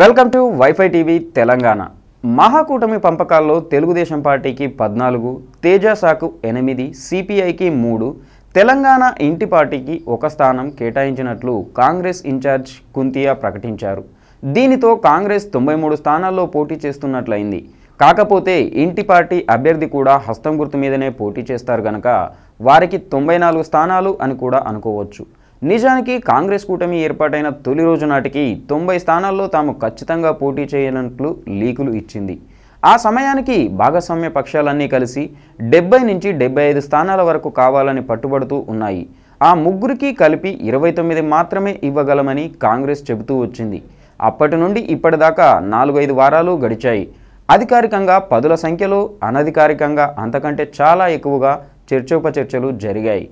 welcome to WiFi TV Telangana Mahakutami పంపకాల్లో తెలుగుదేశం పార్టీకి పద్నాలుగు తేజాసాకు ఎనిమిది సిపిఐకి మూడు తెలంగాణ ఇంటి పార్టీకి ఒక స్థానం కేటాయించినట్లు కాంగ్రెస్ ఇన్ఛార్జ్ కుంతియా ప్రకటించారు దీనితో కాంగ్రెస్ తొంభై మూడు స్థానాల్లో పోటీ చేస్తున్నట్లయింది కాకపోతే ఇంటి పార్టీ అభ్యర్థి కూడా హస్తం గుర్తు మీదనే పోటీ చేస్తారు గనక వారికి తొంభై నాలుగు స్థానాలు అని కూడా అనుకోవచ్చు నిజానికి కాంగ్రెస్ కూటమి ఏర్పాటైన తొలి రోజు నాటికి తొంభై స్థానాల్లో తాము ఖచ్చితంగా పోటీ చేయనట్లు లీకులు ఇచ్చింది ఆ సమయానికి భాగస్వామ్య పక్షాలన్నీ కలిసి డెబ్బై నుంచి డెబ్బై ఐదు స్థానాల వరకు కావాలని పట్టుబడుతూ ఉన్నాయి ఆ ముగ్గురికి కలిపి ఇరవై తొమ్మిది మాత్రమే ఇవ్వగలమని కాంగ్రెస్ చెబుతూ వచ్చింది అప్పటి నుండి ఇప్పటిదాకా నాలుగైదు వారాలు గడిచాయి అధికారికంగా పదుల సంఖ్యలో అనధికారికంగా అంతకంటే చాలా ఎక్కువగా చర్చోపచర్చలు జరిగాయి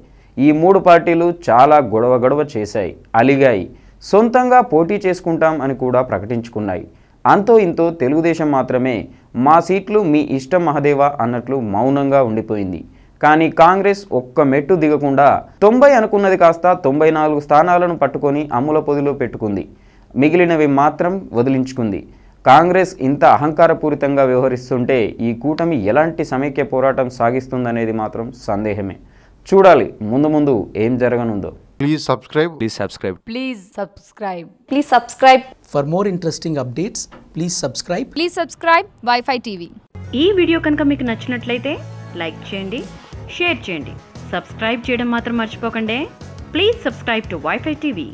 ఈ మూడు పార్టీలు చాలా గొడవ గొడవ చేశాయి అలిగాయి సొంతంగా పోటీ చేసుకుంటాం అని కూడా ప్రకటించుకున్నాయి అంతో ఇంతో తెలుగుదేశం మాత్రమే మా సీట్లు మీ ఇష్టం మహదేవా అన్నట్లు మౌనంగా ఉండిపోయింది కానీ కాంగ్రెస్ ఒక్క మెట్టు దిగకుండా తొంభై అనుకున్నది కాస్త తొంభై నాలుగు స్థానాలను పట్టుకొని అమ్ముల పొదిలో పెట్టుకుంది మిగిలినవి మాత్రం వదిలించుకుంది కాంగ్రెస్ ఇంత అహంకారపూరితంగా వ్యవహరిస్తుంటే ఈ కూటమి ఎలాంటి సమైక్య పోరాటం సాగిస్తుందనేది మాత్రం సందేహమే చూడాలి ముందు ముందు ఏం జరగనుందో please subscribe please subscribe please subscribe please subscribe for more interesting updates please subscribe please subscribe WiFi TV ఈ వీడియో కనుక మీకు నచ్చినట్లయితే లైక్ చేయండి షేర్ చేయండి సబ్స్క్రైబ్ చేయడం మాత్రం మర్చిపోకండి please subscribe to WiFi TV